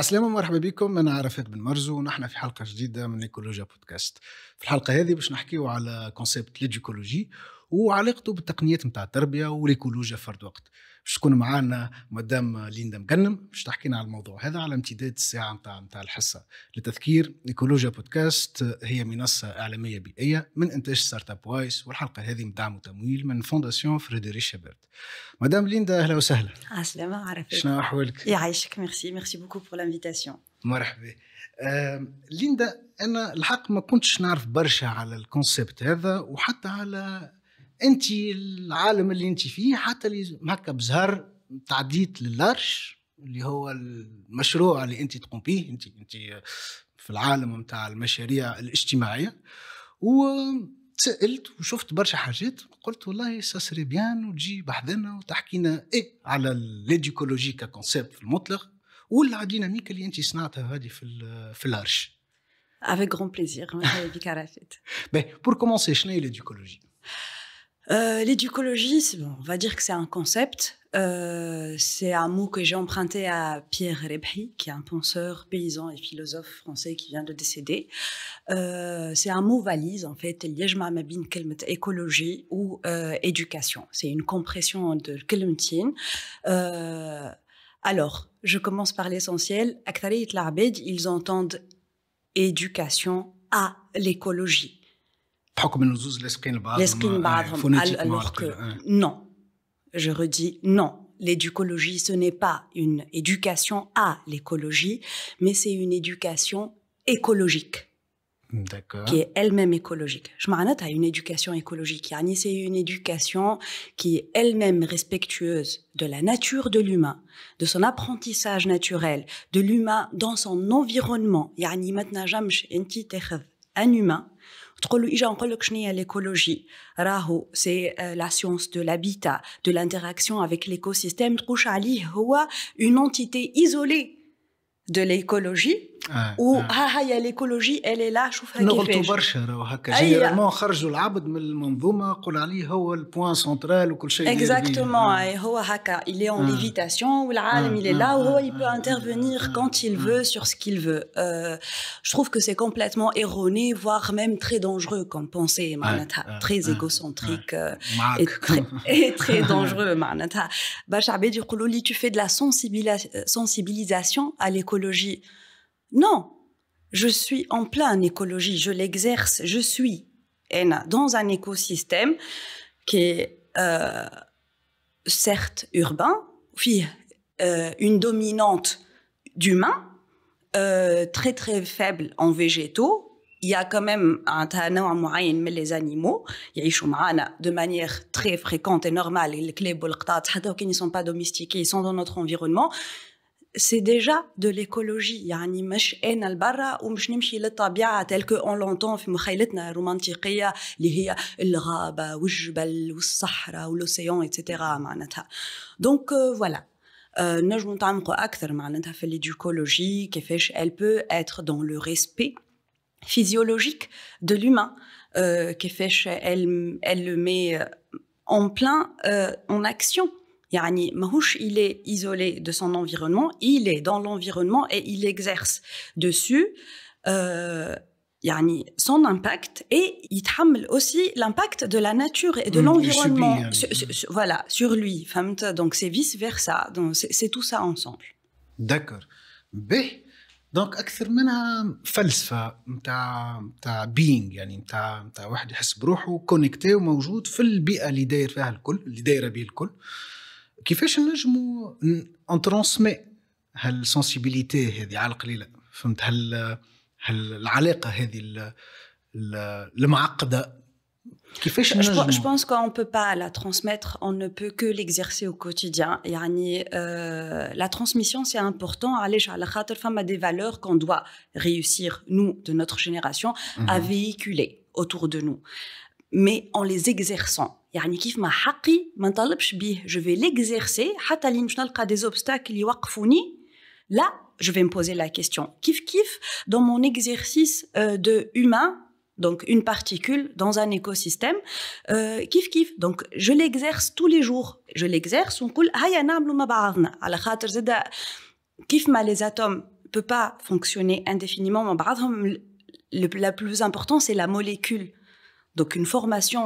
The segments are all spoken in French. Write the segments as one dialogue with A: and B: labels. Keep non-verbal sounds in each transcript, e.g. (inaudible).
A: السلامة مرحبا بكم أنا عرفات بن مرزو ونحن في حلقة جديدة من ايكولوجيا بودكاست في الحلقة هذه باش نحكيو على كونسيبت ليجيكولوجي وعلاقته بالتقنيات نتاع التربية والايكولوجيا في فرد وقت باش تكون معانا مدام ليندا مقنم باش تحكي على الموضوع هذا على امتداد الساعه نتاع نتاع الحصه لتذكير ايكولوجيا بودكاست هي منصه اعلاميه بيئيه من انتاج ستارت اب وايس والحلقه هذه مدعم وتمويل من فونداسيون فريدريك شابرت مدام ليندا اهلا وسهلا
B: عسلامة عرفت شنو احوالك يعيشك ميرسي ميرسي بوكو بور لانفيتاسيون
A: مرحبا ليندا انا الحق ما كنتش نعرف برشا على الكونسيبت هذا وحتى على انت العالم اللي انت فيه حتى اللي هكا بزهر تعديت للارش اللي هو المشروع اللي انت تقوم به انت انت في العالم نتاع المشاريع الاجتماعيه و سالت وشفت برشا حاجات قلت والله سا سري بيان وتجي بحذنا وتحكي لنا ايه على ليديكولوجي ككونسيبت في المطلق ولا ديناميك اللي انت صنعتها هذه في في الارش
B: افيك غون بليزيغ بيك بك عرفت. باهي بور كومونسي
A: شنو هي ليديكولوجي؟
B: Euh, l'éducologie, on va dire que c'est un concept. Euh, c'est un mot que j'ai emprunté à Pierre Rebhi, qui est un penseur, paysan et philosophe français qui vient de décéder. Euh, c'est un mot valise, en fait, écologie ou éducation. C'est une compression de Euh, alors, je commence par l'essentiel. ils entendent éducation à l'écologie.
A: Eh, eh, alors que eh.
B: non je redis non L'éducologie, ce n'est pas une éducation à l'écologie, mais c'est une éducation écologique. qui est elle-même écologique. Je a une éducation écologique. C'est une éducation qui est elle-même respectueuse de la nature de l'humain, de son apprentissage naturel, de l'humain dans son environnement. maintenant, un humain, il y a encore l'écologie. Raho, c'est euh, la science de l'habitat, de l'interaction avec l'écosystème. Troucha ali, une entité isolée de l'écologie ou l'écologie elle est là je
A: exactement
B: il est en lévitation il est là il peut intervenir quand il veut sur ce qu'il veut euh، je trouve que c'est complètement erroné voire même très dangereux comme pensée très égocentrique euh, (laughs) et très dangereux tu fais de la euh, sensibilisation à l'écologie non, je suis en plein écologie, je l'exerce, je suis dans un écosystème qui est euh, certes urbain, puis euh, une dominante d'humains, euh, très très faible en végétaux. Il y a quand même un à moyen mais les animaux, il y a de manière très fréquente et normale, les clés, ils ne sont pas domestiqués, ils sont dans notre environnement. C'est déjà de l'écologie, y a ni, mais je n'ai pas, ou je n'ai pas chez la nature telle que on l'entend, fi, muhaillat na romantiqueya, lihi el rab, wjbel, w'sahra, w'l'océan, etc. Manat ha. Donc euh, voilà. Euh, Nous montons plus à cœur, manat l'écologie, qu'effet, elle peut être dans le respect physiologique de l'humain, euh, qu'effet, elle, elle le met en plein, en action. Yani, il est isolé de son environnement, il est dans l'environnement et il exerce dessus euh, son impact et il tramle aussi l'impact de la nature et de mmh, l'environnement euh, voilà, sur lui. Donc c'est vice-versa, c'est tout ça ensemble.
A: D'accord. B. دونك اكثر منها فلسفه نتاع نتاع بينغ يعني نتاع نتاع واحد يحس بروحه كونيكتي وموجود في البيئه اللي داير فيها الكل اللي دايره به الكل je
B: pense qu'on ne peut pas la transmettre on ne peut que l'exercer au quotidien euh, la transmission c'est important la femme femme des valeurs qu'on doit réussir nous de notre génération à mhm. véhiculer autour de nous mais en les exerçant يعني كيف ما حقي ما نطلبش بيه جو في ليكزيرسي حتى لين باش نلقى دي زوبستاكل يوقفوني لا je vais me poser la question كيف كيف dans mon exercice euh, de humain donc une particule dans un écosystème euh, kif كيف donc je l'exerce tous les jours je l'exerce on هيا نعملوا مع بعضنا على خاطر زاد كيف ما les atomes peut pas fonctionner indéfiniment مع le, la plus important c'est la molécule donc une formation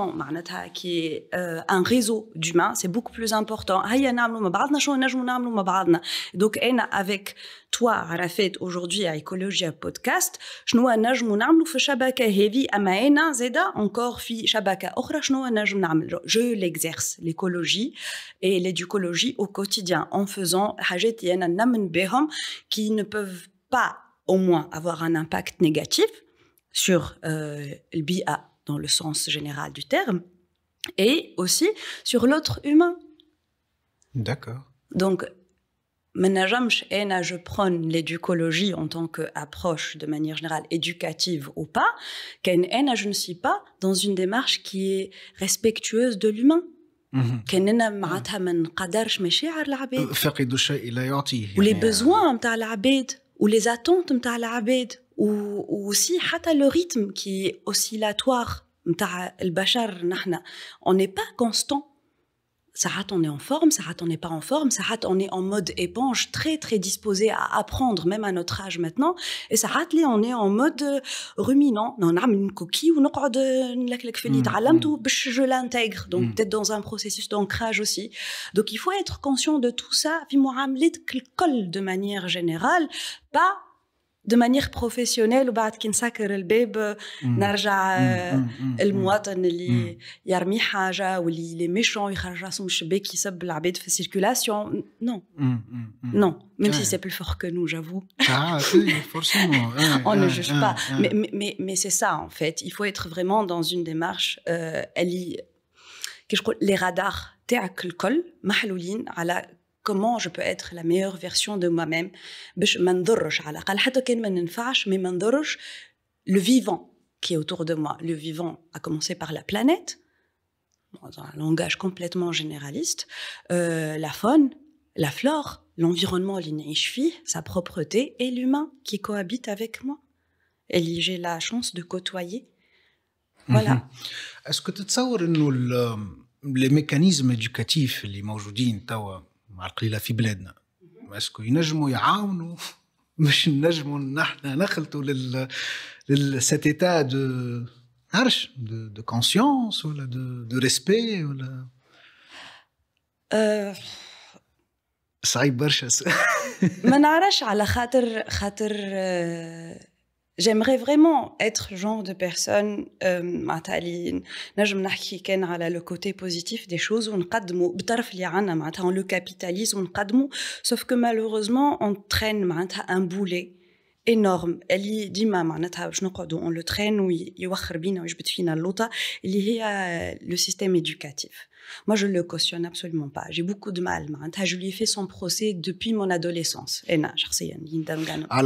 B: qui qui euh, un réseau d'humains c'est beaucoup plus important. Donc avec toi Rafet, aujourd'hui à Ecologia Podcast je encore Je l'exerce l'écologie et l'éducologie au quotidien en faisant حاجات choses qui ne peuvent pas au moins avoir un impact négatif sur euh, le BIA dans le sens général du terme, et aussi sur l'autre humain. D'accord. Donc, je prône l'éducologie en tant qu'approche de manière générale éducative ou pas, je ne suis pas dans une démarche qui est respectueuse de l'humain. Mm-hmm. Euh, ou les euh, besoins ou les attentes ou le rythme qui rythme oscillatoire m'ta oscillatoire البشر n'ahna on n'est pas constant rate, on est en forme, rate, on n'est pas en forme, ça rate, on est en mode éponge très très disposé à apprendre même à notre âge maintenant et ça les on est en mode euh, ruminant, a une coquille euh, mm, ou نلكلك mm. je l'intègre donc mm. peut-être dans un processus d'ancrage aussi. Donc il faut être conscient de tout ça في de l'école de manière générale, pas de manière professionnelle ou كي نسكر الباب نرجع المواطن اللي يرمي حاجه واللي لي ميشون يخرج راسه من الشباك يسب العباد في السيركولاسيون Non. Non. même si c'est plus fort que nous j'avoue
A: ah, (laughs) forcément on ne juge pas
B: mais c'est ça en fait il faut être vraiment dans une démarche Les radars t'es les radars تاعك الكل محلولين على comment je peux être la meilleure version de moi-même le vivant qui est autour de moi le vivant a commencé par la planète dans un langage complètement généraliste euh, la faune la flore l'environnement l'île sa propreté et l'humain qui cohabite avec moi et j'ai la chance de côtoyer voilà mhm.
A: est-ce que les mécanismes éducatifs les مع القليله في بلادنا اسكو ينجموا يعاونوا مش (laughs) نجموا نحن نخلطوا لل للسيت ايتا دو عرش دو, دو كونسيونس ولا دو, دو ريسبي ولا أه. صعيب برشا (laughs)
B: ما نعرفش على خاطر خاطر أه j'aimerais vraiment être genre de personne qui euh, نجم le côté positif des choses on بطرف on le capitalise sauf que malheureusement on traîne un boulet énorme elle dit, on le traîne ويوخر بينا ويجبد فينا le système éducatif moi, je ne le cautionne absolument pas. J'ai beaucoup de mal. Je lui ai fait son procès depuis mon adolescence. la ah, ah.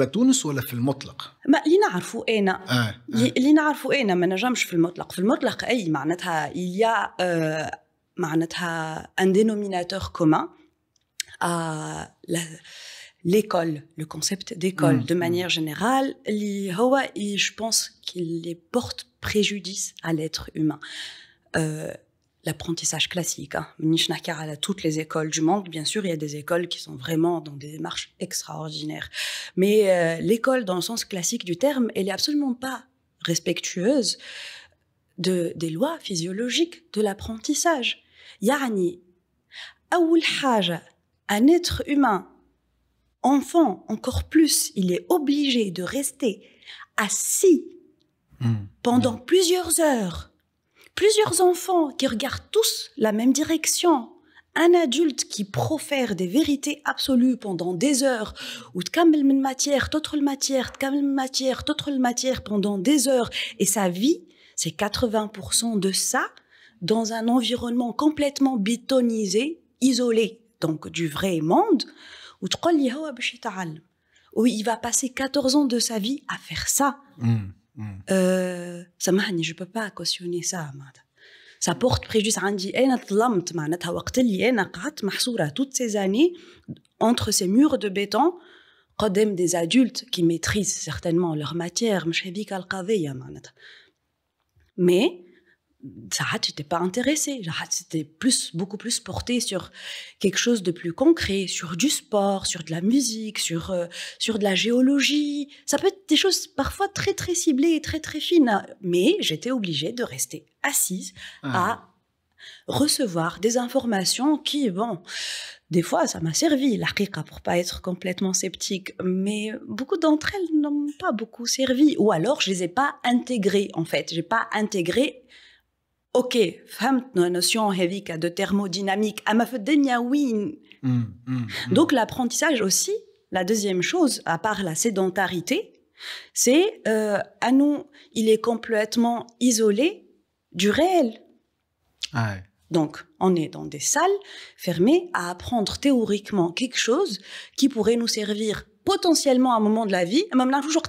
B: il y a euh, un dénominateur commun à l'école, le concept d'école hmm, de hmm. manière générale, li Hawa, je pense qu'il les porte préjudice à l'être humain. Euh, l'apprentissage classique. Hein. à toutes les écoles du monde. Bien sûr, il y a des écoles qui sont vraiment dans des démarches extraordinaires. Mais euh, l'école, dans le sens classique du terme, elle n'est absolument pas respectueuse de, des lois physiologiques de l'apprentissage. Yani, un être humain, enfant encore plus, il est obligé de rester assis mmh. pendant plusieurs heures plusieurs enfants qui regardent tous la même direction, un adulte qui profère des vérités absolues pendant des heures, ou de une matière, d'autres matière, de matière, matière pendant des heures, et sa vie, c'est 80% de ça dans un environnement complètement bétonisé, isolé, donc du vrai monde, ou où il va passer 14 ans de sa vie à faire ça. Hmm. Mm. Je ne peux pas cautionner ça. Ça porte préjudice à un autre monde. Il y a des gens qui ont en train de Toutes ces années, entre ces murs de béton, ils des adultes qui maîtrisent certainement leur matière. Mais tu j'étais pas intéressée. Zahat, c'était plus, beaucoup plus porté sur quelque chose de plus concret, sur du sport, sur de la musique, sur, euh, sur de la géologie. Ça peut être des choses parfois très, très ciblées et très, très fines. Mais j'étais obligée de rester assise ah. à recevoir des informations qui, bon, des fois, ça m'a servi, l'akika, pour pas être complètement sceptique, mais beaucoup d'entre elles n'ont pas beaucoup servi, ou alors je les ai pas intégrées, en fait. J'ai pas intégré OK notion نوسيون notion de thermodynamique ah, ma mm, mm, mm. donc l'apprentissage aussi la deuxième chose à part la sédentarité c'est euh, à nous il est complètement isolé du réel ah donc on est dans des salles fermées à apprendre théoriquement quelque chose qui pourrait nous servir potentiellement à un moment de la vie même là toujours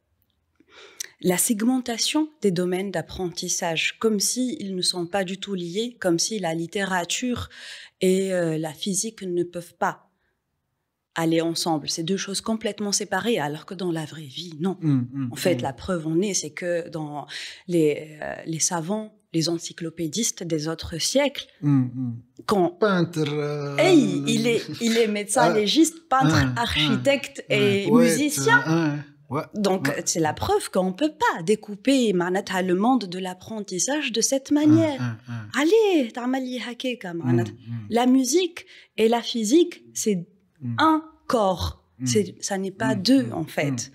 B: la segmentation des domaines d'apprentissage, comme si ils ne sont pas du tout liés, comme si la littérature et euh, la physique ne peuvent pas aller ensemble. C'est deux choses complètement séparées, alors que dans la vraie vie, non. Mmh, mmh, en fait, mmh. la preuve en est, c'est que dans les, euh, savants, les encyclopédistes des autres siècles, quand peintre, et euh, il est médecin (laughs) ah, légiste, peintre, ah, ah. architecte et musicien. Donc, c'est la preuve qu'on ne peut pas découper hein, le monde de l'apprentissage de cette hum, manière. Hum, hum. Allez, la musique et la physique, c'est un corps. Ça n'est pas deux, en fait.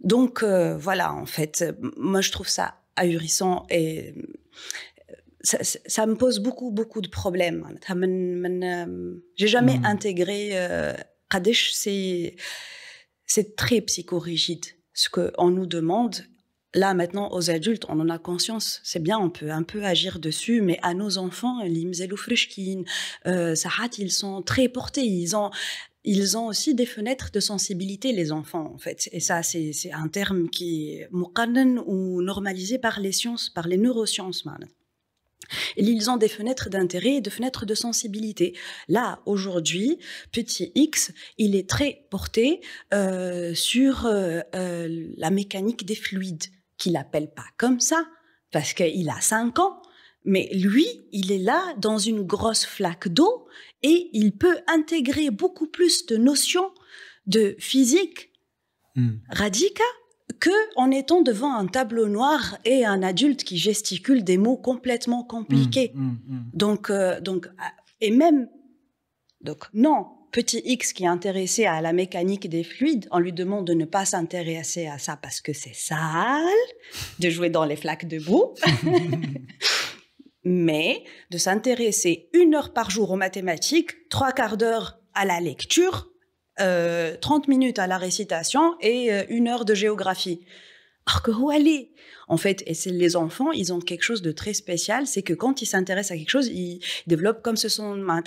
B: Donc, euh, voilà, en fait, moi, je trouve ça ahurissant et euh, ça, me pose beaucoup, beaucoup de problèmes. J'ai jamais intégré. Euh, Kadesh, c'est c'est très psychorigide. Ce qu'on nous demande, là maintenant aux adultes, on en a conscience, c'est bien, on peut un peu agir dessus, mais à nos enfants, les ou ça sahat, ils sont très portés, ils ont ils ont aussi des fenêtres de sensibilité, les enfants, en fait. Et ça, c'est un terme qui est ou normalisé par les sciences, par les neurosciences. Ils ont des fenêtres d'intérêt et des fenêtres de sensibilité. Là, aujourd'hui, petit X, il est très porté euh, sur euh, euh, la mécanique des fluides, qu'il appelle pas comme ça, parce qu'il a 5 ans. Mais lui, il est là dans une grosse flaque d'eau et il peut intégrer beaucoup plus de notions de physique, hmm. radicales que en étant devant un tableau noir et un adulte qui gesticule des mots complètement compliqués. Mm, mm, mm. Donc, euh, donc, ah, et même, donc non, petit X qui est intéressé à la mécanique des fluides, on lui demande de ne pas s'intéresser à ça parce que c'est sale, de jouer dans les flaques de boue. (laughs) Mais de s'intéresser une heure par jour aux mathématiques, trois quarts d'heure à la lecture, 30 euh, minutes à la récitation et euh, une heure de géographie. Alors que où aller En fait, et c'est les enfants, ils ont quelque chose de très spécial, c'est que quand ils s'intéressent à quelque chose, ils développent comme ce, sont ben,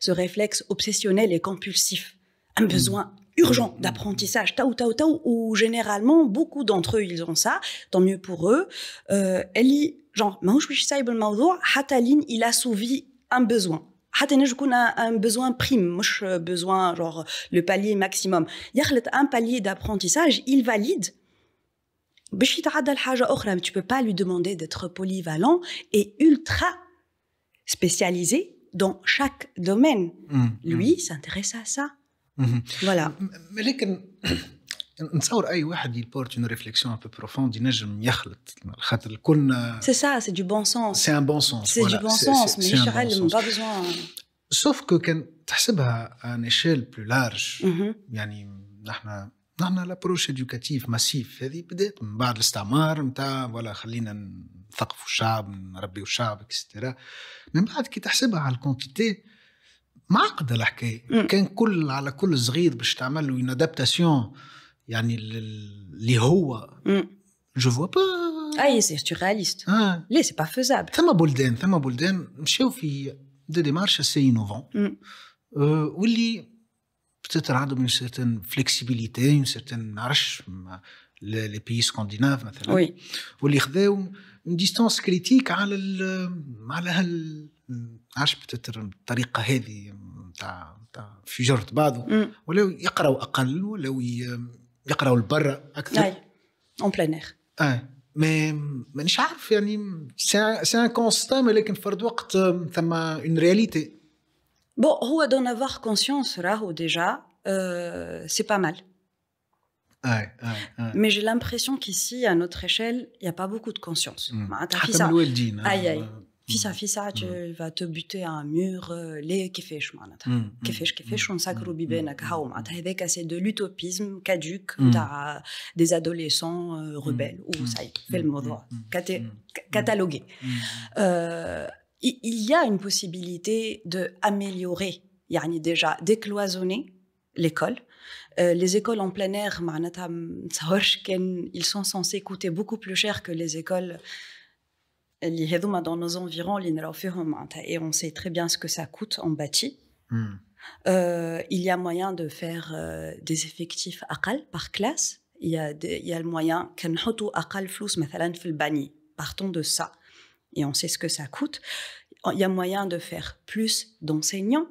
B: ce réflexe obsessionnel et compulsif, un mmh. besoin urgent mmh. d'apprentissage, ta ou ou généralement, beaucoup d'entre eux, ils ont ça, tant mieux pour eux. Euh, elle genre, il a souvi un besoin a besoin un besoin besoin besoin, genre, le palier maximum. Il y a un palier d'apprentissage il valide tu ne tu peux pas lui demander d'être polyvalent et ultra spécialisé dans chaque domaine mm, lui mm. s'intéresse à ça mm-hmm. voilà
A: نتصور اي واحد يبورت اون ريفليكسيون بو بروفوند ينجم يخلط خاطر كلنا
B: سي سا سي دو بون سونس
A: سي ان بون سونس سي دو بون سونس ماهيش علم با بيزوان سوف كو كان تحسبها ان ايشيل بلو لارج يعني نحن نحن لابروش ادوكاتيف ماسيف هذه بدات من بعد الاستعمار نتاع ولا خلينا نثقفوا الشعب نربيوا الشعب اكسترا من بعد كي تحسبها على الكونتيتي معقده الحكايه mm. كان كل على كل صغير باش تعمل له اون ادابتاسيون يعني اللي هو جو فوا با اي سي تو رياليست لا لي سي با فيزابل ثم بلدان ثم بلدان مشاو في دي ديمارش سي انوفون واللي بتتر عندهم اون سيرتان فليكسيبيليتي اون سيرتان نعرفش لي بيي سكانديناف مثلا وي واللي خذاو اون ديستونس كريتيك على على هال عرفش بتتر الطريقه هذه
B: نتاع نتاع
A: في جرة بعضه ولو يقراوا اقل ولو En plein air. Mais, je sais pas. C'est un constat. Mais, c'est une réalité.
B: Bon, ou à avoir conscience là, déjà, euh، c'est pas mal. Mais j'ai l'impression qu'ici, à notre échelle, il n'y a pas beaucoup de conscience. Mm. Bah, fissa mm. fissa tu mm. vas te buter à un mur euh, les kefesh manata mm, kefesh on de l'utopisme caduc, des adolescents euh, rebelles ou ça fait le mot droit catalogué il y a une possibilité de améliorer déjà décloisonner l'école euh, les écoles en plein air, ils sont censés coûter beaucoup plus cher que les écoles dans nos environs hein, et on sait très et on sait ça coûte en hmm. euh, il y a moyen de faire euh, des effectifs à cal par classe il y a il y a le moyen flou partons de ça et on sait ce que ça coûte il y a moyen de faire plus d'enseignants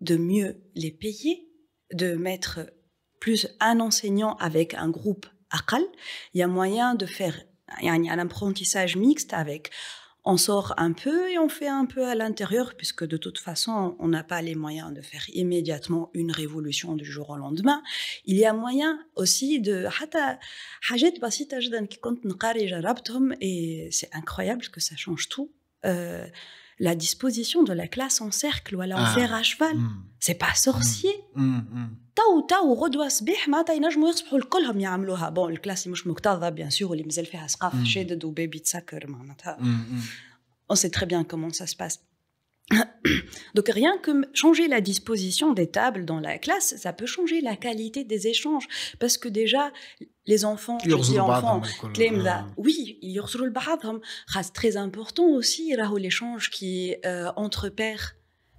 B: de mieux les payer de mettre plus un enseignant avec un groupe à cal. il y a moyen de faire un apprentissage mixte avec on sort un peu et on fait un peu à l'intérieur, puisque de toute façon, on n'a pas les moyens de faire immédiatement une révolution du jour au lendemain. Il y a moyen aussi de... Et c'est incroyable que ça change tout. Euh, la disposition de la classe en cercle ou alors ah, en fer à cheval. Hmm. C'est pas hmm. sorcier. Hmm, Tao ou redois sbih ma taïna jmouir sbhoul kolhom yamlouha. Bon, la classe pas mouktada, bien sûr, ou les mzelfe des chède doube bitsakur, ma On sait très bien comment ça se passe. (coughs) Donc rien que changer la disposition des tables dans la classe, ça peut changer la qualité des échanges parce que déjà les enfants, les enfants, oui, c'est très important aussi l'échange qui est euh, entre pairs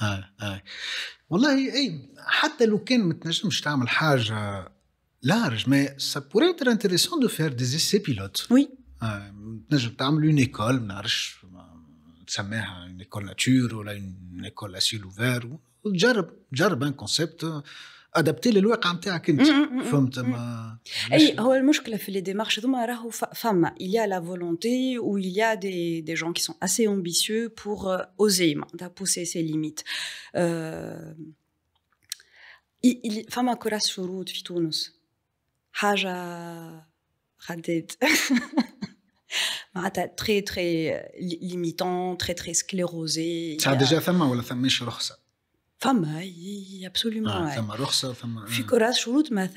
A: آه آه. والله اي حتى لو كان ما تنجمش تعمل حاجه لارج مي سا بوري ايتر انتريسون دو فير دي زيسي بيلوت وي تنجم تعمل اون ايكول ما نعرفش تسميها اون ايكول ناتور ولا اون ايكول اسيل اوفير وتجرب تجرب ان كونسيبت le les نتاعك انت فهمت ما
B: اي هو il y a la volonté ou il y a des gens qui sont assez ambitieux pour euh, oser hein, pousser ses limites euh, il y (laughs) très très euh, limitant très très sclérosé déjà il absolument, oui. Il y en
A: a aussi, il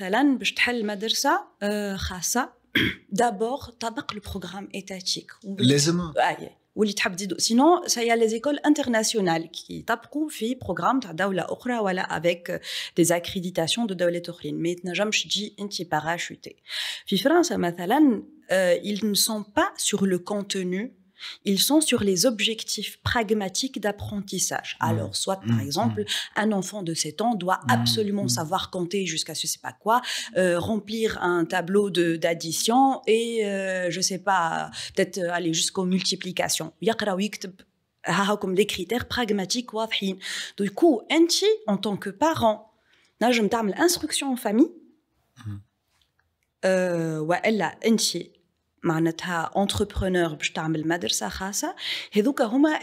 B: y a. par exemple, d'abord, il le programme étatique. Les émissions Oui, ou les Sinon, ça y a les écoles internationales qui appuient sur le programme d'une autre pays avec des accréditations de autre Mais on pas de parachuté. n'est pas ils ne sont pas sur le contenu, ils sont sur les objectifs pragmatiques d'apprentissage. Mmh. Alors, soit par mmh. exemple, mmh. un enfant de 7 ans doit absolument savoir compter jusqu'à je ne sais pas quoi, euh, remplir un tableau d'addition et, euh, je ne sais pas, peut-être euh, aller jusqu'aux multiplications. comme des critères pragmatiques. Du coup, en tant que parent, là, je me l'instruction en famille. Euh, elle معناتها اونتربرونور باش تعمل مدرسه خاصه هذوك هما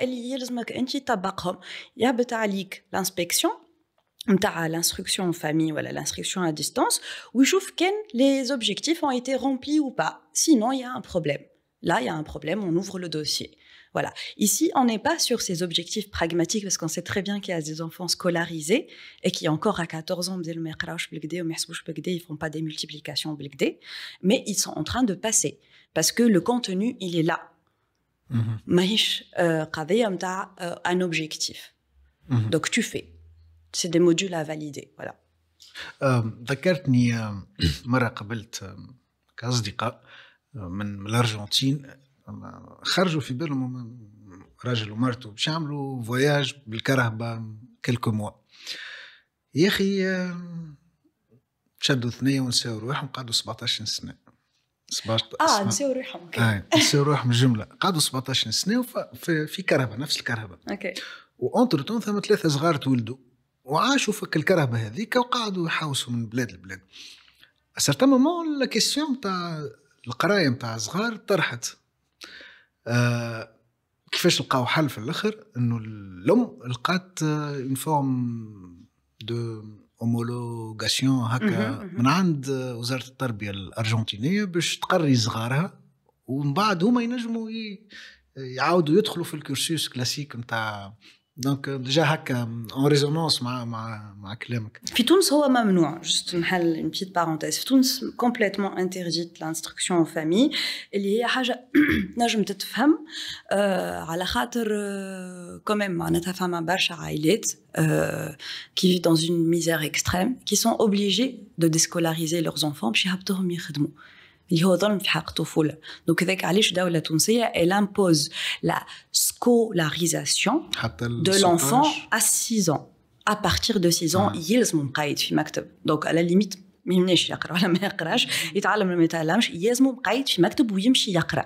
B: l'instruction en famille ou l'instruction à distance ويشوف si les objectifs ont été remplis ou pas sinon il y a un problème Là, il y a un problème, on ouvre le dossier. Voilà. Ici, on n'est pas sur ces objectifs pragmatiques parce qu'on sait très bien qu'il y a des enfants scolarisés et qui encore à 14 ans ils ne font pas des multiplications mais ils sont en train de passer parce que le contenu il est là. Mhm. Mahish euh, euh, un objectif. Mhm. Donc tu fais. C'est des modules à valider, voilà.
A: Euh, خرجوا في بالهم راجل ومرته باش يعملوا فواياج بالكرهبه كلكو موا يا اخي شدوا ثنيه ونساو روحهم قعدوا 17 سنه 17 اه نساو روحهم اوكي آه، نساو روحهم جملة قعدوا 17 سنه في كرهبه نفس الكرهبه اوكي وانتر تون ثم ثلاثه صغار تولدوا وعاشوا فك الكرهبه هذيك وقعدوا يحوسوا من بلاد لبلاد سارتان مومون لا كيسيون تاع القرايه تاع الصغار طرحت آه، كيفاش لقاو حل في الاخر انه الام لقات اون فورم دو هومولوغاسيون هكا من عند آه، وزاره التربيه الارجنتينيه باش تقري صغارها ومن بعد هما ينجموا آه، يعاودوا يدخلوا في الكورسوس كلاسيك نتاع Donc, euh, déjà, euh, en résonance avec ce que vous avez dit.
B: En Tunis, ce n'est pas interdit. En Tunis, c'est complètement interdit l'instruction en famille. Ah, (coughs) il euh, y a quelque chose que vous pouvez comprendre parce que il y a beaucoup de familles qui vivent dans une misère extrême, qui sont obligées de déscolariser leurs enfants pour qu'ils puissent dormir ensemble. اللي هو ظلم في حق الطفوله دونك هذاك علاش الدوله التونسيه elle impose la scolarisation de l'enfant à 6 ans à partir de 6 ans نعم. يلزم مقيد في مكتب دونك على ليميت ما يمناش يقرا ولا ما يقراش يتعلم ولا ما يتعلمش يلزم مقيد في مكتب ويمشي يقرا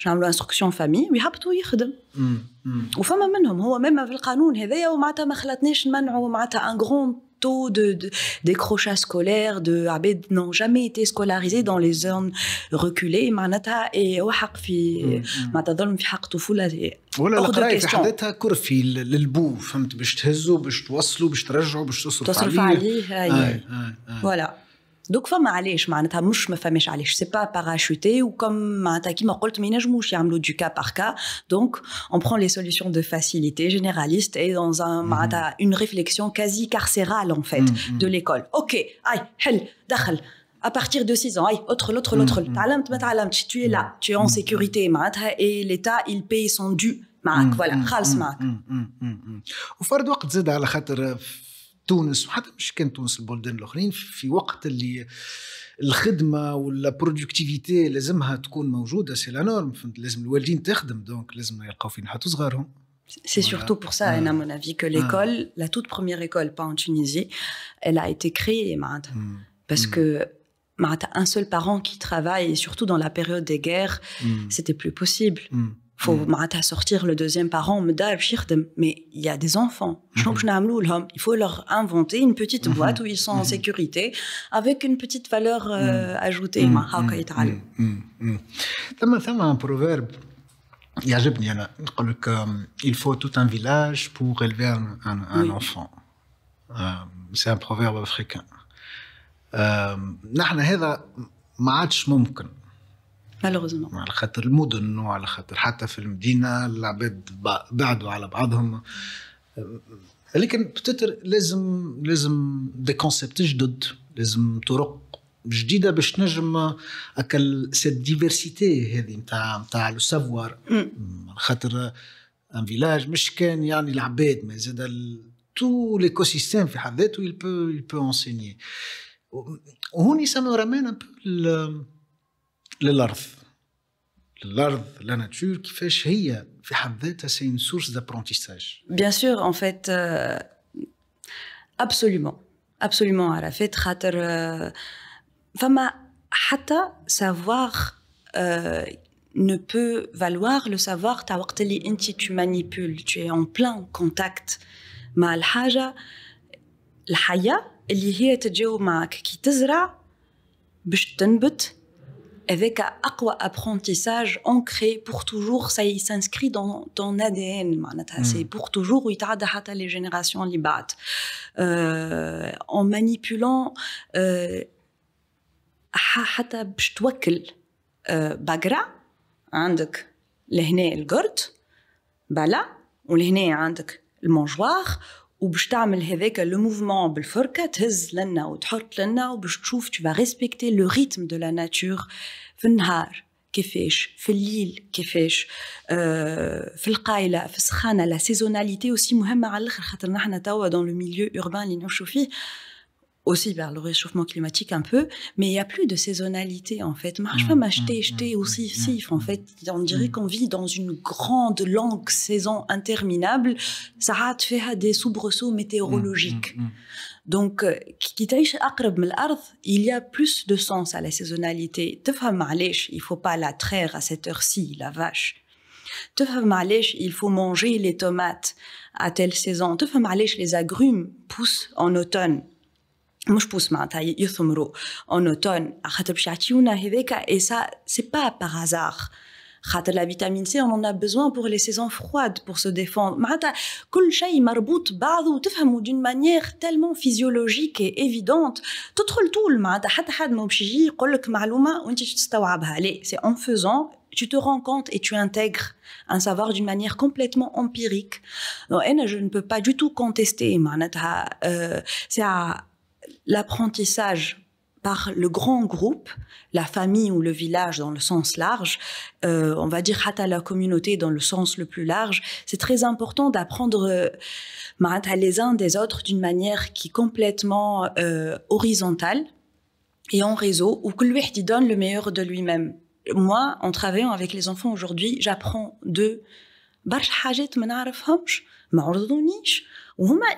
B: باش نعملوا انستركسيون فامي ويهبطوا يخدم وفما منهم هو ميم في القانون هذايا ومعناتها ما خلطناش نمنعوا معناتها ان غرون تو دو ديكروشا سكولير دو عباد نو جامي تي سكولاريزي دون لي زون reculées معناتها إيه، وحق في معناتها ظلم في حق طفوله إيه، ولا القرايه في حدتها
A: كرفي للبو فهمت باش تهزوا باش توصلوا باش ترجعوا باش تصرف عليه تصرف عليه, عليه. آي. آي. آي.
B: فوالا دوك فما pas معناتها مش ما فماش علاش سي با باراشوتي وكم معناتها كيما قلت ما ينجموش يعملوا دو كا بار كا دونك اون برون لي سوليسيون دو فاسيليتي جينيراليست اي دون ان معناتها اون ريفليكسيون كازي كارسيرال ان فيت دو دخل à partir de 6 ans, aïe, autre, l'autre, l'autre, tu es là, tu es en sécurité, et l'État, il paye son dû, voilà,
A: خاطر تونس وحتى مش كان تونس البلدان الاخرين في وقت اللي الخدمه ولا برودكتيفيتي لازمها تكون موجوده سي لا نورم فهمت لازم الوالدين تخدم دونك لازم يلقاو فين يحطوا صغارهم C'est surtout pour ça, à
B: mon avis, que l'école, la toute première école, pas en Tunisie, elle a été créée, maintenant. Mm. Parce mm. que un seul parent qui travaille, et surtout dans la période des guerres, mm. c'était plus possible. Mm faut mmh. sortir le deuxième parent ah, mais il y a des enfants mm-hmm. il faut leur inventer une petite mm-hmm. boîte où ils sont en mm-hmm. sécurité avec une petite valeur euh, mm. ajoutée
A: ثم un proverbe euh, il faut tout un village pour élever un, enfant euh, c'est un proverbe africain euh, نحن هذا ما ممكن مالوزمون على خاطر المدن وعلى خاطر حتى في المدينه العباد بعدوا على بعضهم لكن بتتر لازم لازم دي كونسيبت جدد لازم طرق جديده باش تنجم اكل سيت ديفيرسيتي هذه نتاع نتاع لو سافوار خاطر ان فيلاج مش كان يعني العباد ما زاد تو ليكو سيستيم في حد ذاته يل بو يل بو انسيني وهوني سما رمان ان بو للارض source d'apprentissage.
B: Bien sûr, en fait, euh, absolument. Absolument, à la fête, savoir euh, ne peut valoir le savoir tu manipules, tu es en plein contact. مع الحاجة الحياة اللي هي تتجاوب معك كي تزرع باش تنبت avec un apprentissage ancré pour toujours ça s'inscrit dans ton ADN معناتها c'est pour toujours ويتعدى حتى les générations اللي بعد euh, en manipulant حتى باش توكل le عندك لهنا ou بلا ولهنا عندك mangeoire. وباش تعمل هذاك لو موفمون بالفركه تهز لنا وتحط لنا وباش تشوف تو ريسبكتي لو ريتم دو لا ناتور في النهار كيفاش في الليل كيفاش آه في القايله في السخانه لا سيزوناليتي اوسي مهمه على الاخر خاطر نحنا توا دون لو ميليو اوربان اللي نعيشوا فيه aussi vers le réchauffement climatique un peu, mais il n'y a plus de saisonnalité en fait. Marche mm, pas m'acheter, mm, acheter mm, aussi si en fait. On dirait qu'on vit dans une grande, longue saison interminable. Ça a fait des soubresauts météorologiques. Donc, euh, il y a plus de sens à la saisonnalité. Il faut pas la traire à cette heure-ci, la vache. Il faut manger les tomates à telle saison. Les agrumes poussent en automne. Moi, je pousse ma taille, il y a En automne, à Khatabshati, on a Heveka, et ça, c'est pas par hasard. Khatab, la vitamine C, on en a besoin pour les saisons froides, pour se défendre. Mata, kul shay marbout ba'adou, tefamou, d'une manière tellement physiologique et évidente. T'otrol tout le mata, hatahad mobshiji, kolok ou on t'y t'stawab. Allez, c'est en faisant, tu te rends compte et tu intègres un savoir d'une manière complètement empirique. Donc, je ne peux pas du tout contester, mata, euh, c'est l'apprentissage par le grand groupe, la famille ou le village dans le sens large, euh, on va dire à la communauté dans le sens le plus large, c'est très important d'apprendre euh, les uns des autres d'une manière qui est complètement euh, horizontale et en réseau, où que lui donne le meilleur de lui-même. Moi, en travaillant avec les enfants aujourd'hui, j'apprends de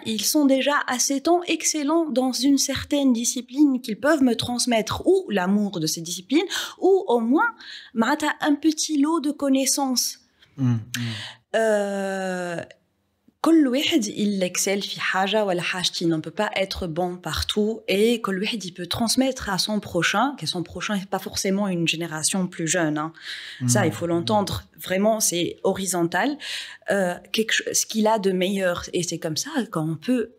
B: ils sont déjà à assez temps excellents dans une certaine discipline qu'ils peuvent me transmettre, ou l'amour de ces disciplines, ou au moins, un petit lot de connaissances. Hum, hum. Euh, كل il excelle في حاجه on peut pas être bon partout et كل il peut transmettre à son prochain que son prochain n'est pas forcément une génération plus jeune hein. ça il faut mm. l'entendre vraiment c'est horizontal euh, quelque ce qu'il a de meilleur et c'est comme ça qu'on peut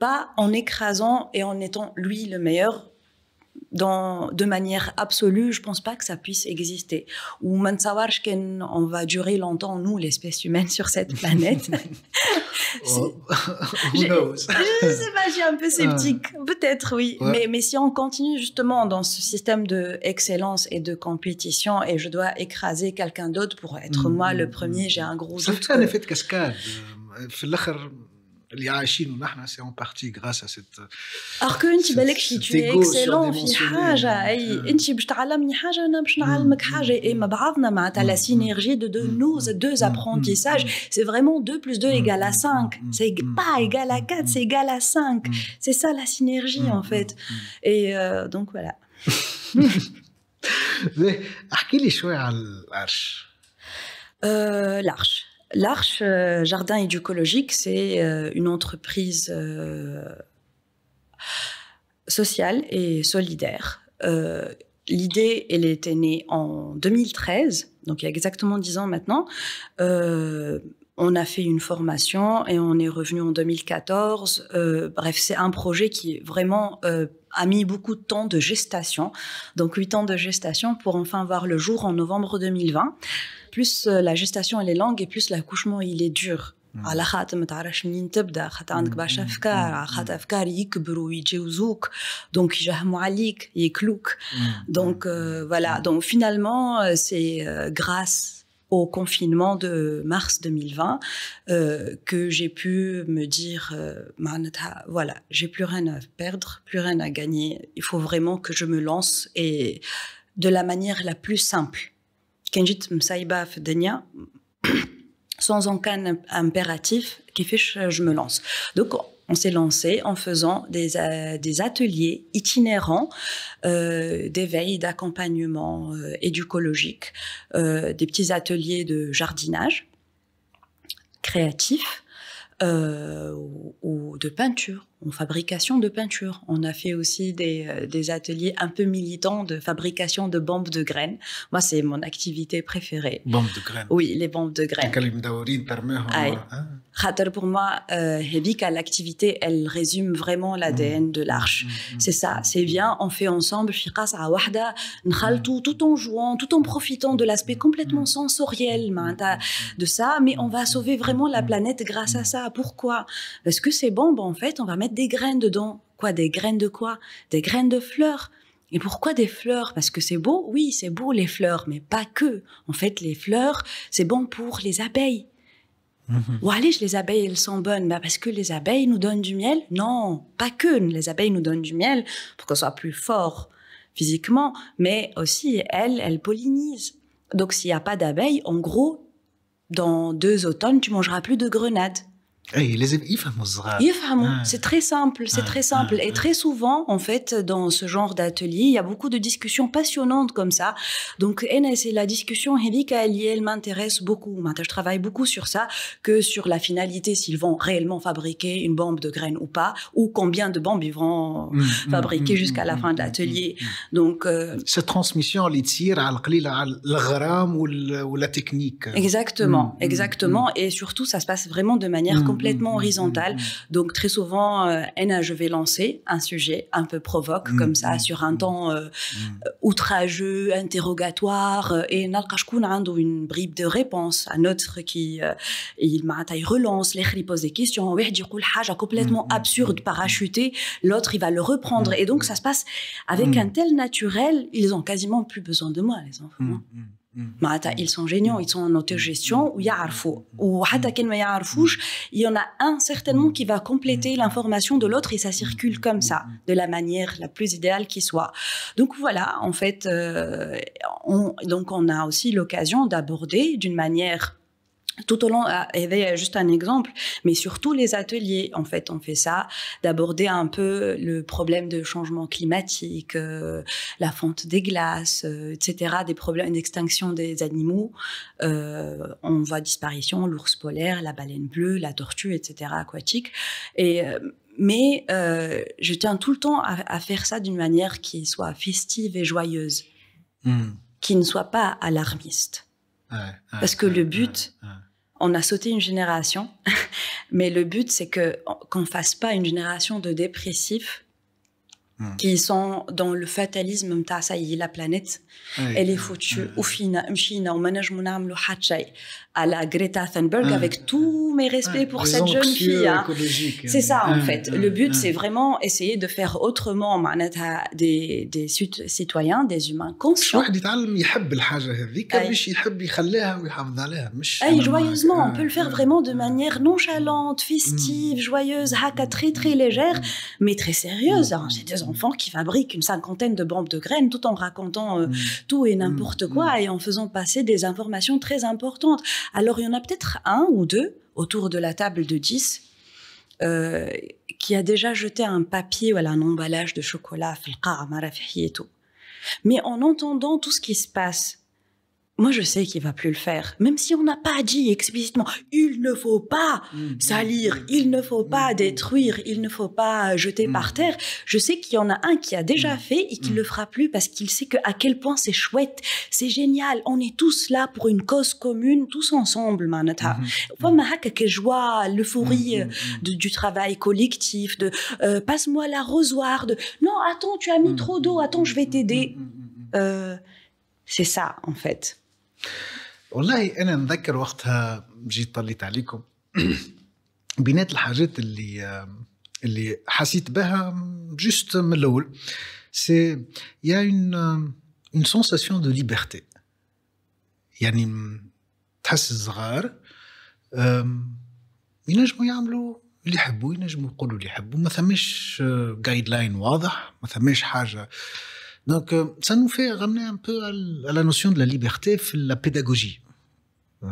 B: pas en écrasant et en étant lui le meilleur dans, de manière absolue, je pense pas que ça puisse exister. Ou on va durer longtemps, nous, l'espèce humaine, sur cette (laughs) planète.
A: Oh. (laughs) (laughs) je, ne sais
B: pas, un peu ah. sceptique. Peut-être, oui. Mais, si on continue justement dans ce système de excellence et de compétition et je dois écraser quelqu'un d'autre pour être mm, moi mm, le mm, premier, j'ai un gros Ça fait un effet
A: de cascade. Euh, c'est en partie grâce à cette. Euh,
B: Alors que tu es excellent, tu es tu la mm, mm. synergie de nos deux mm, apprentissages, c'est vraiment 2 plus 2 égale à 5. C'est pas égal à 4, c'est égal à 5. C'est ça la synergie, en fait. Et euh, donc voilà. (laughs) Mais, à qui les choix l'arche euh, L'arche. L'Arche euh, Jardin éducologique, c'est euh, une entreprise euh, sociale et solidaire. L'idée, elle était née en 2013, donc il y a exactement 10 ans maintenant. on a fait une formation et on est revenu en 2014. bref, c'est un projet qui vraiment a mis beaucoup de temps de gestation, donc 8 ans de gestation pour enfin voir le jour en novembre 2020 plus euh, la gestation elle est longue et plus l'accouchement il est dur Finalement, euh, c'est euh, grâce au confinement de mars 2020 que j'ai pu me dire voilà j'ai plus rien à perdre plus rien à gagner il faut vraiment que je me lance et de la manière la plus simple Kenjit Msaïba مصايبه (coughs) sans aucun impératif qui fait je me lance. Donc, on s'est lancé en faisant des, euh, des ateliers itinérants euh, d'éveil, d'accompagnement euh, éducologique, euh, des petits ateliers de jardinage créatif ou de peinture en fabrication de peinture. On a fait aussi euh, des, ateliers un peu militants de fabrication de bombes de graines. Moi, c'est mon activité préférée. Bombes de graines Oui, les bombes de
A: graines. Hein.
B: Ah. pour moi, euh, l'activité, elle résume vraiment l'ADN mm. de l'arche. Mm, mm, c'est ça, c'est bien, on fait ensemble, tout en jouant, tout en profitant de l'aspect complètement sensoriel de ça, mais on va sauver vraiment la planète grâce à ça. Pourquoi Parce que ces bombes, en fait, on va mettre des graines dedans. Quoi Des graines de quoi Des graines de fleurs. Et pourquoi des fleurs Parce que c'est beau, oui, c'est beau les fleurs, mais pas que. En fait, les fleurs, c'est bon pour les abeilles. Mhm. Ou allez, les abeilles, elles sont bonnes, bah, parce que les abeilles nous donnent du miel Non, pas que les abeilles nous donnent du miel pour qu'on soit plus fort physiquement, mais aussi elles, elles pollinisent. Donc s'il n'y a pas d'abeilles, en gros, dans deux automnes, tu mangeras plus de grenades. Eh, les... C'est très simple, c'est très simple. Et très souvent, en fait, dans ce genre d'atelier, il y a beaucoup de discussions passionnantes comme ça. Donc, c'est la discussion, elle m'intéresse beaucoup. Je travaille beaucoup sur ça, que sur la finalité, s'ils vont réellement fabriquer une bombe de graines ou pas, ou combien de bombes ils vont mm, mm, mm, fabriquer jusqu'à la fin de l'atelier. Donc, euh, cette transmission, les à le ou la technique. Exactement, exactement. Et surtout, ça se passe vraiment de manière complètement mm, mm, horizontale. Mm, donc très souvent, euh, je vais lancer un sujet un peu provoque comme ça sur un temps euh, euh, outrageux, interrogatoire, et Nalkashkoun a une bribe de réponse, un notre qui euh, il, taille relance, il pose des questions, ah, complètement absurde, parachuté, l'autre il va le reprendre, et donc ça se passe avec un tel naturel, ils ont quasiment plus besoin de moi, les enfants. Mm. Mm. ils sont géniaux mm. ils sont en autogestion ou il y en a un certainement qui va compléter l'information de l'autre et ça circule comme ça de la manière la plus idéale qui soit donc voilà en fait euh, donc on a aussi l'occasion d'aborder d'une manière tout au long, ah, juste un exemple, mais sur tous les ateliers, en fait, on fait ça, d'aborder un peu le problème de changement climatique, euh, la fonte des glaces, euh, etc., des problèmes d'extinction des animaux. Euh, on voit disparition, l'ours polaire, la baleine bleue, la tortue, etc., aquatique. Et mais je tiens tout le temps à, faire ça d'une manière qui soit festive et joyeuse, hmm. qui ne soit pas alarmiste. Parce que le but on a sauté une génération, (laughs) mais le but, c'est que qu'on fasse pas une génération de dépressifs Hmm. qui sont dans le fatalisme la la planète elle est hmm. foutue hmm. ou on manage mon نعملو le hachai à la Greta Thunberg avec tous mes respects pour cette jeune fille hein. c'est ça en fait le but c'est vraiment essayer de faire autrement des citoyens des humains conscients joyeusement on peut le faire vraiment de manière nonchalante festive joyeuse haka très très légère mais très sérieuse hein. Mmh. qui fabriquent une cinquantaine de bombes de graines tout en racontant euh, mmh. tout et mmh. n'importe quoi et en faisant passer des informations très importantes. Alors il y en a peut-être un ou deux autour de la table de 10 euh, qui a déjà jeté un papier, ou un emballage de chocolat, mais en entendant tout ce qui se passe, moi, je sais qu'il va plus le faire, même si on n'a pas dit explicitement. Il ne faut pas mm-hmm. salir, il ne faut pas mm-hmm. détruire, il ne faut pas jeter par mm-hmm. terre. Je sais qu'il y en a un qui a déjà fait et qui le fera plus parce qu'il sait que à quel point c'est chouette, c'est génial. On est tous là pour une cause commune, tous ensemble, manata. quelle joie, l'euphorie euh, du travail collectif, de euh, passe-moi l'arrosoir, de non, attends, tu as mis trop d'eau, attends, je vais t'aider. Euh, c'est ça, en fait.
A: والله انا نذكر وقتها جيت طليت عليكم (clears throat) بينات الحاجات اللي اللي حسيت بها جوست من الاول سي يا اون اون سونساسيون دو ليبرتي يعني تحس الصغار ينجموا يعملوا اللي يحبوا ينجموا يقولوا اللي يحبوا ما ثماش جايد آه، لاين واضح ما ثماش حاجه Donc, euh, ça nous fait ramener un peu à, la notion de la liberté, la pédagogie. Euh,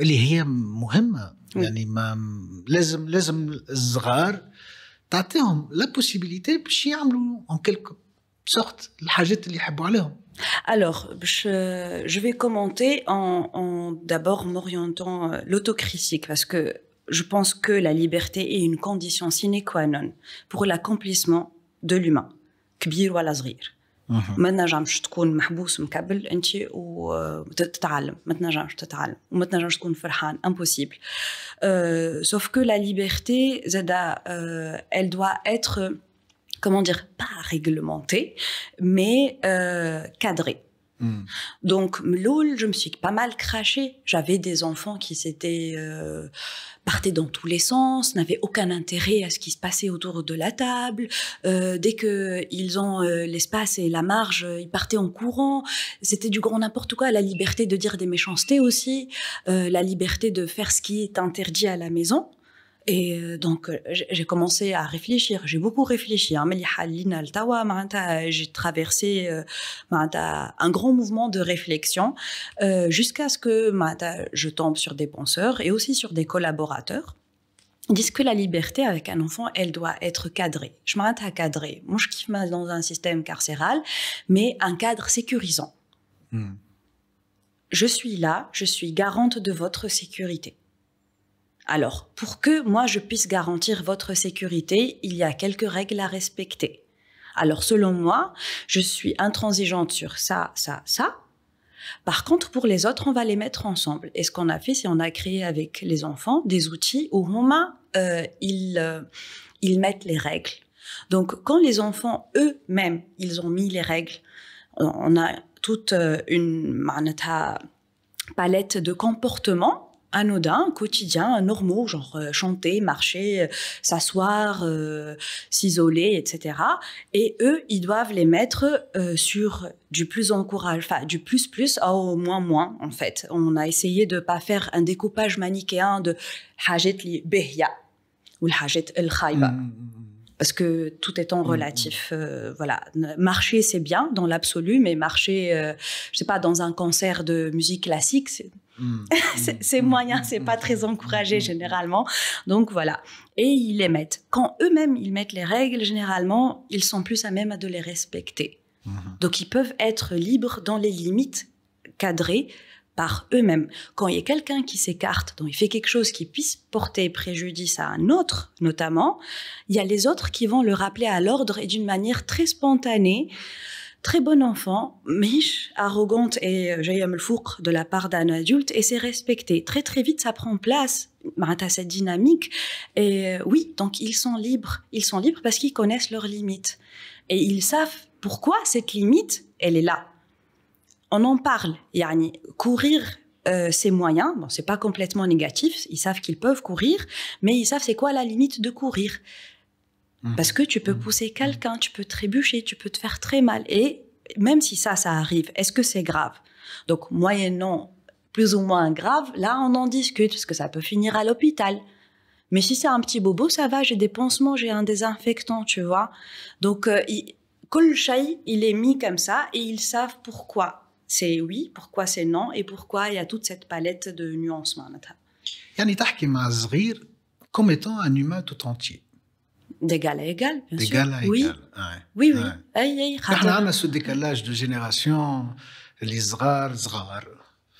A: elle est مهمه يعني ما لازم لازم الصغار
B: تعطيهم la possibilité faire en quelque sorte les les اللي يحبوا aiment. Alors, je, vais commenter en, en d'abord m'orientant euh, l'autocritique parce que je pense que la liberté est une condition sine qua non pour l'accomplissement de l'humain. Kbir ou la petit. Maintenant, jamais je ne suis pas حبوس مكبل أنت و tu t'apprends, tu ne vas pas t'apprendre, et tu ne vas pas être فرحان impossible. Euh, sauf que la liberté, ça euh, elle doit être comment dire pas réglementée, mais euh, cadrée. Hmm. Donc Mouloul, je me suis pas mal craché, j'avais des enfants qui s'étaient partait dans tous les sens, n'avaient aucun intérêt à ce qui se passait autour de la table. Euh, dès que ils ont euh, l'espace et la marge, euh, ils partaient en courant. C'était du grand n'importe quoi. La liberté de dire des méchancetés aussi, euh, la liberté de faire ce qui est interdit à la maison. Et euh, donc, euh, j'ai commencé à réfléchir. J'ai beaucoup réfléchi. Hein. J'ai traversé euh, un grand mouvement de réflexion jusqu'à ce que je tombe sur des penseurs et aussi sur des collaborateurs disent que la liberté avec un enfant, elle doit être cadrée. Je m'arrête à cadrer. Moi, je kiffe dans un système carcéral, mais un cadre sécurisant. Hmm. Je suis là, je suis garante de votre sécurité. Alors, pour que moi je puisse garantir votre sécurité, il y a quelques règles à respecter. Alors, selon moi, je suis intransigeante sur ça, ça, ça. Par contre, pour les autres, on va les mettre ensemble. Et ce qu'on a fait, c'est on a créé avec les enfants des outils où on euh, ils, euh, ils mettent les règles. Donc, quand les enfants eux-mêmes, ils ont mis les règles, on a toute euh, une palette de comportements anodins, quotidiens, normaux, genre euh, chanter, marcher, euh, s'asseoir, euh, s'isoler, etc. Et eux, ils doivent les mettre sur du plus encourage, enfin du plus plus au moins moins en fait. On a essayé de ne pas faire un découpage manichéen de hajet li behya ou hajet el khayba. Mm, mm, mm, Parce que tout est en relatif, voilà. Marcher, c'est bien dans l'absolu, mais marcher, je sais pas, dans un concert de musique classique, c'est ces moyens, ce c'est mm. Mm. Mm. pas très encouragé généralement. Donc voilà. Et ils les mettent. Quand eux-mêmes ils mettent les règles, généralement, ils sont plus à même de les respecter. Mm-hmm. Donc ils peuvent être libres dans les limites cadrées par eux-mêmes. Quand il y a quelqu'un qui s'écarte, dont il fait quelque chose qui puisse porter préjudice à un autre, notamment, il y a les autres qui vont le rappeler à l'ordre et d'une manière très spontanée. Très bon enfant, miche, arrogante et j'aime euh, le fourre de la part d'un adulte et c'est respecté. Très très vite, ça prend place bah, as cette dynamique. Et euh, oui, donc ils sont libres. Ils sont libres parce qu'ils connaissent leurs limites. Et ils savent pourquoi cette limite, elle est là. On en parle. Yani, courir euh, c'est moyen, moyens, bon, c'est pas complètement négatif, ils savent qu'ils peuvent courir, mais ils savent c'est quoi la limite de courir. Mmh. Parce que tu peux mmh. pousser quelqu'un, tu peux trébucher, tu peux te faire très mal. Et même si ça, ça arrive, est-ce que c'est grave Donc, moyennant plus ou moins grave, là, on en discute, parce que ça peut finir à l'hôpital. Mais si c'est un petit bobo, ça va, j'ai des pansements, j'ai un désinfectant, tu vois. Donc, euh, il, il est mis comme ça et ils savent pourquoi c'est oui, pourquoi c'est non et pourquoi il y a toute cette palette de nuances.
A: يعني تحكي comme étant un humain tout entier
B: d'égal à égal, bien sûr. D'égal à égal. Ouais. Oui, oui. Ouais. Aïe, aïe, on
A: a ce décalage de génération, les zrar, zrar.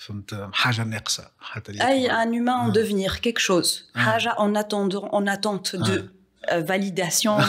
A: Euh, aïe, un
B: humain en devenir, quelque chose. Haja en en attente de validation. (laughs)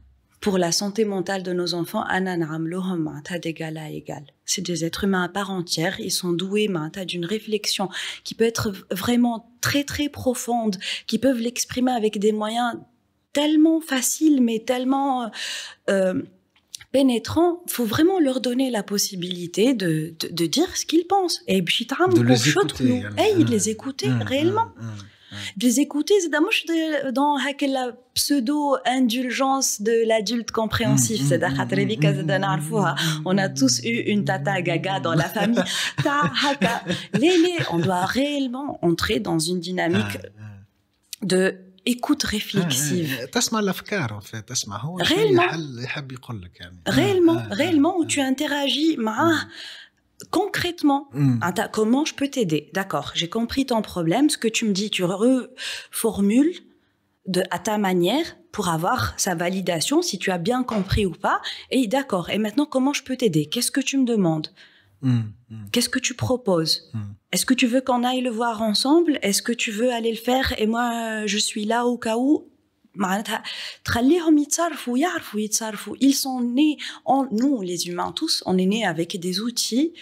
B: pour la santé mentale de nos enfants, c'est des êtres humains à part entière. Ils sont doués d'une réflexion qui peut être vraiment très très profonde, qui peuvent l'exprimer avec des moyens tellement faciles, mais tellement euh, euh, pénétrants. Il faut vraiment leur donner la possibilité de, dire ce qu'ils pensent. Et puis, de les écouter, eh, les écouter hum, réellement. Hum, hum les écouter c'est suis dans la pseudo indulgence de l'adulte compréhensif c'est on a tous eu une tata gaga dans la famille ta on doit réellement entrer dans une dynamique de écoute réflexive. Réellement, réellement, réellement où tu interagis concrètement, hmm. comment je peux t'aider D'accord, j'ai compris ton problème. Ce que tu me dis, tu reformules de, à ta manière pour avoir sa validation, si tu as bien compris ou pas. Et d'accord, et maintenant, comment je peux t'aider Qu'est-ce que tu me demandes hmm, hmm. Qu'est-ce que tu proposes Est-ce que tu veux qu'on aille le voir ensemble Est-ce que tu veux aller le faire et moi, euh, je suis là au cas où ils sont nés en, nous les humains tous on est nés avec des outils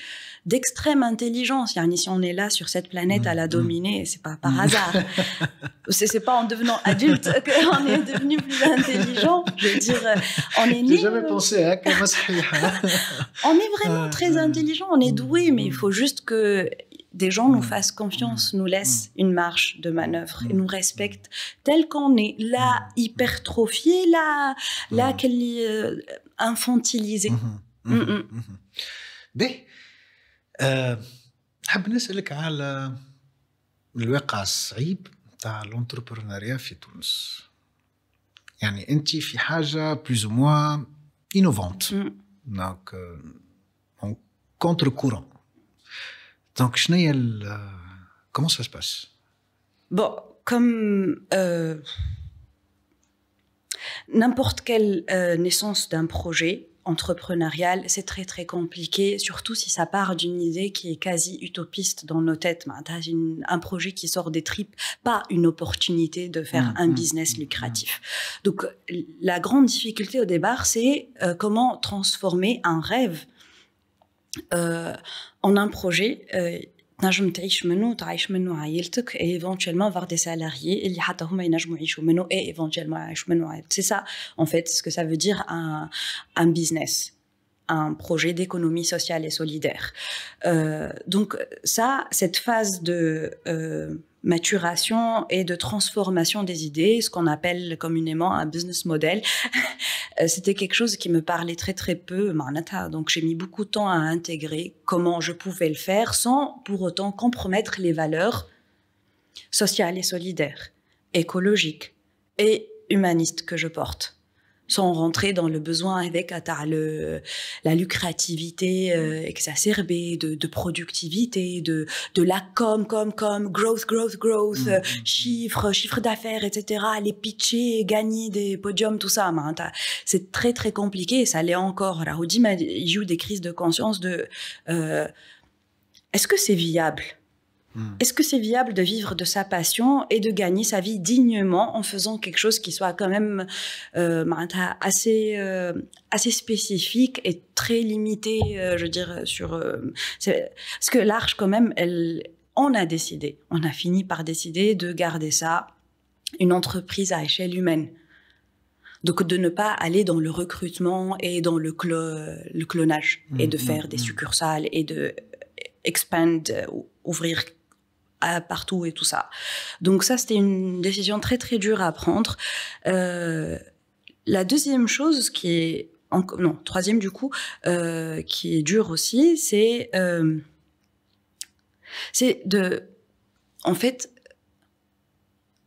B: d'extrême intelligence يعني si on est là sur cette planète à la mm, mm. dominer c'est pas par mm. hasard (laughs) c'est c'est pas en devenant adulte (laughs) qu'on est devenu plus intelligent je veux dire euh, on est jamais euh, pensé à (laughs) on est vraiment très ah, intelligent on est doué mais il faut juste que des gens nous mm. fassent confiance, mm. nous laissent mm. une marge de manœuvre et nous respectent tel qu'on est, là, hypertrophiés, là, infantilisés.
A: Mais, euh, pense que j'aimerais te demander sur l'évolution de l'entrepreneuriat euh, en Tunis. يعني انت في حاجه بلوز او موان innovante, donc en courant. Donc, Schneel, euh, comment ça se passe
B: Bon, comme euh, n'importe quelle euh, naissance d'un projet entrepreneurial, c'est très très compliqué, surtout si ça part d'une idée qui est quasi utopiste dans nos têtes. un projet qui sort des tripes, pas une opportunité de faire mmh, un mmh, business mmh, lucratif. Donc la grande difficulté au départ, c'est comment transformer un rêve euh, en un projet euh, et éventuellement avoir des salariés et éventuellement c'est ça en fait ce que ça veut dire un business un projet d'économie sociale et solidaire euh, donc ça cette phase de maturation et de transformation des idées, ce qu'on appelle communément un business model. (laughs) Euh, c'était quelque chose qui me parlait très très peu, donc j'ai mis beaucoup de temps à intégrer comment je pouvais le faire sans pour autant compromettre les valeurs sociales et solidaires, écologiques et humanistes que je porte sans rentrer dans le besoin avec ah, le, la lucrativité mm. euh, exacerbée, de, de, productivité, de, de la com, com, com, growth, growth, growth, chiffre, mm, euh, mm, chiffre chiffres, d'affaires, etc. Aller pitcher, gagner des podiums, tout ça. Hein, c'est très, très compliqué. Et ça l'est encore. La m'a eu des crises de conscience de euh, est-ce que c'est viable Hmm. Est-ce que c'est viable de vivre de sa passion et de gagner sa vie dignement en faisant quelque chose qui soit quand même euh, bah, assez, euh, assez spécifique et très limité, euh, je veux dire, sur... parce que l'arche, quand même, elle, on a décidé, on a fini par décider de garder ça une entreprise à échelle humaine. Donc de ne pas aller dans le recrutement et dans le, clonage et hmm, de hmm, faire des succursales et de expand, ouvrir partout et tout ça. Donc ça, c'était une décision très très dure à prendre. Euh, la deuxième chose qui est non troisième du coup euh, qui est dure aussi, c'est euh, c'est de en fait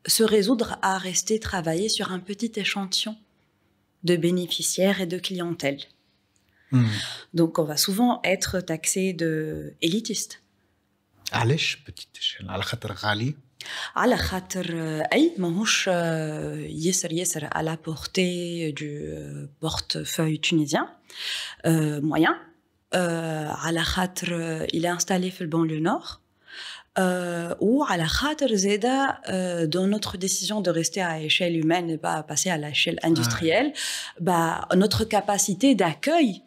B: se résoudre à rester travailler sur un petit échantillon de bénéficiaires et de clientèle. Mmh. Donc on va souvent être taxé de élitiste
A: علاش بتيت على خاطر غالي
B: على خاطر اي ماهوش ياسر ياسر على بورتي دو بورتفوي تونيزيان موين على خاطر il est installé le البانليو نور وعلى خاطر zeda dans notre décision de rester à échelle humaine et pas passer à l'échelle industrielle bah notre capacité d'accueil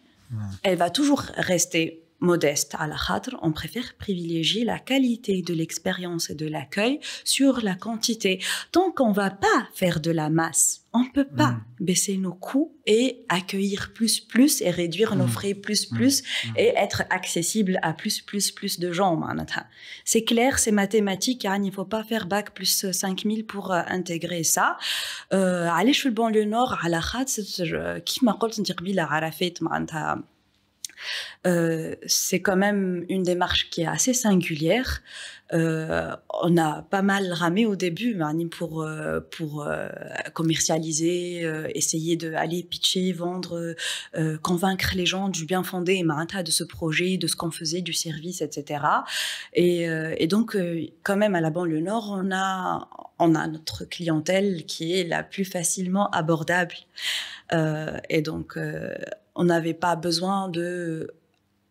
B: elle va toujours rester modeste. À la khadr, on préfère privilégier la qualité de l'expérience et de l'accueil sur la quantité. Tant qu'on va pas faire de la masse, on ne peut pas mm. baisser nos coûts et accueillir plus plus et réduire nos mm. frais plus mm. plus et être accessible à plus plus plus de gens. C'est clair, c'est mathématique. Hein, il ne faut pas faire bac plus 5000 pour euh, intégrer ça. Euh, allez, je suis le banlieue nord, à la ce qui m'a dit, euh, c'est quand même une démarche qui est assez singulière. Euh, on a pas mal ramé au début, pour, euh, pour commercialiser, essayer d'aller pitcher, vendre, convaincre les gens du bien fondé de ce projet, de ce qu'on faisait, du service, etc. Et, donc, quand même, à la banlieue nord, on a, on a notre clientèle qui est la plus facilement abordable. et donc, on n'avait pas besoin de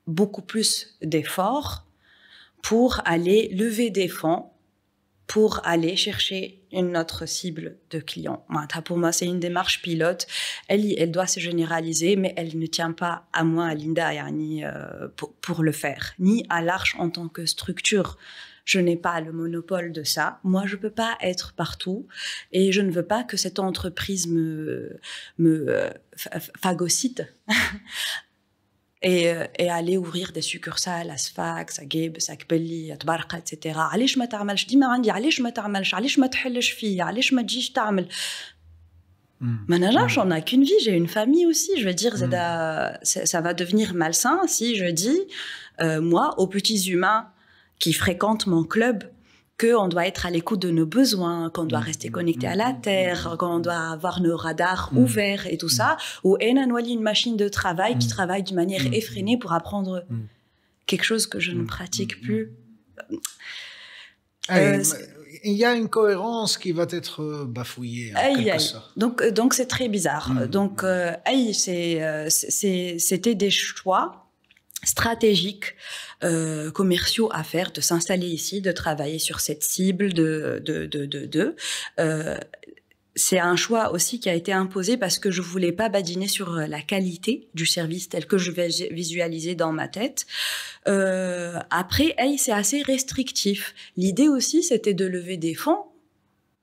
B: beaucoup plus d'efforts pour aller lever des fonds pour aller chercher une autre cible de client. Pour moi, c'est une démarche pilote. Elle, doit se généraliser, mais elle ne tient pas à moi, à Linda, ni euh, pour le faire, ni à l'Arche en tant que structure. Je n'ai pas le monopole de ça. Moi, je ne peux pas être partout et je ne veux pas que cette entreprise me, me euh, phagocyte. (laughs) Et, euh, et, aller ouvrir des succursales à Sfax, à Gabes, à Kbelli, à Tbarqa, etc. « Allez-je تعملش Je dis, je on dit, »« Allez-je تحلش »« Allez-je je تجيش je ما hmm. Manager, hmm. j'en ai qu'une vie j'ai une famille aussi je veux dire hmm. ça, va devenir malsain si je dis euh, moi aux petits humains qui fréquentent mon club qu'on doit être à l'écoute de nos besoins, qu'on doit mm. rester connecté à la mm. terre, qu'on doit avoir nos radars mm. ouverts et tout ça, ou une machine de travail qui travaille d'une manière effrénée pour apprendre quelque chose que je ne pratique plus. Euh, il y a une cohérence qui va être euh, bafouillée Donc euh, donc c'est très bizarre. Donc c'était des choix stratégiques euh, commerciaux à faire, de s'installer ici, de travailler sur cette cible, de, de, de, de, euh, c'est un choix aussi qui a été imposé parce que je voulais pas badiner sur euh, la qualité du service tel que je vais visualiser dans ma tête. après, c'est assez restrictif. L'idée aussi, c'était de lever des fonds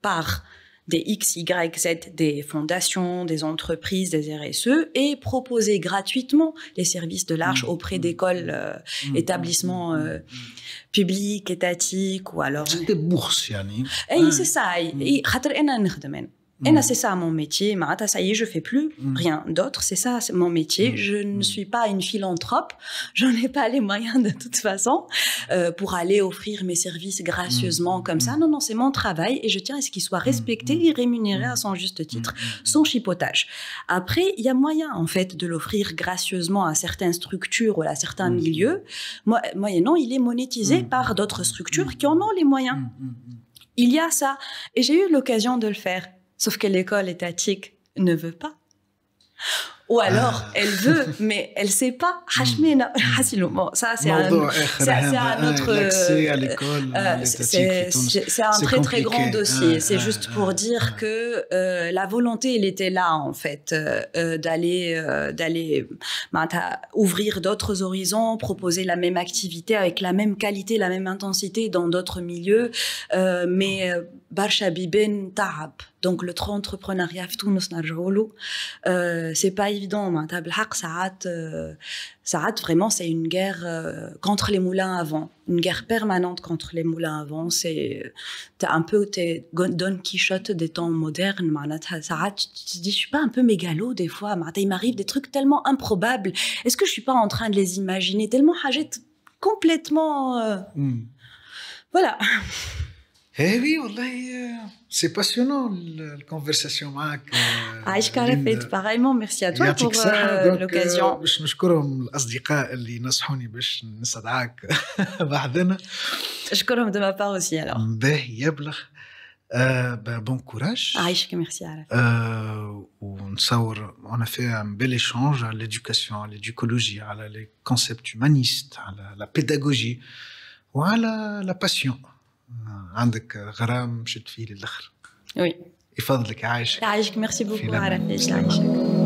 B: par des X, Y, Z des fondations, des entreprises, des RSE et proposer gratuitement les services de l'arche mmh. auprès mmh. d'écoles, mmh. Euh, établissements euh, publics, étatiques ou alors. C'était Yannick. Eh oui, c'est ça. Et là, mm. c'est ça mon métier. Marata, ça y est, je fais plus mm. rien d'autre. C'est ça mon métier. Mm. Je ne suis pas une philanthrope. (laughs) J'en ai pas les moyens de toute façon euh, pour aller offrir mes services gracieusement comme ça. Non, non, c'est mon travail et je tiens à ce qu'il soit respecté et rémunéré à son juste titre, sans chipotage. Après, il y a moyen en fait de l'offrir gracieusement à certaines structures ou à certains milieux. moi euh, moyennant, il est monétisé par d'autres structures qui en ont les moyens. Il y a ça. Et j'ai eu l'occasion de le faire. Sauf que l'école étatique ne veut pas. Ou alors, ah. elle veut, (laughs) mais elle sait pas. bon, hmm. (laughs) ah, ça, c'est un, autre. Eh,
A: c'est un très, très grand dossier. Ah, c'est juste
B: pour dire que euh, la volonté, elle était là, en fait, euh, euh, d'aller d'aller ben, ouvrir d'autres horizons, proposer la même activité avec la même qualité, la même intensité dans d'autres milieux. mais donc le trop entrepreneuriat euh, c'est pas évident hein. Ça tab euh, vraiment c'est une guerre euh, contre les moulins avant une guerre permanente contre les moulins avant c'est un peu tu Don Quichotte des temps modernes Ça rate, tu dis je suis pas un peu mégalo des fois il m'arrive des trucs tellement improbables est-ce que je suis pas en train de les imaginer tellement j'ai complètement hmm. voilà eh oui, euh,
A: c'est passionnant la conversation hein, avec
B: (laughs) Ah, je euh, Merci à toi pour euh, l'occasion.
A: Je suis مشكورهم الاصدقاء اللي نصحوني باش نصدعك (laughs)
B: بعدنا. Je suis de ma part aussi alors.
A: Ben, bon courage. Aïch, merci à on on a fait un bel échange à l'éducation, à l'éducologie, à les concepts humanistes, à la pédagogie ou à la passion. عندك غرام شد فيه للاخر وي يفضلك يعيشك عايشك ميرسي بوكو عرفناش عايشك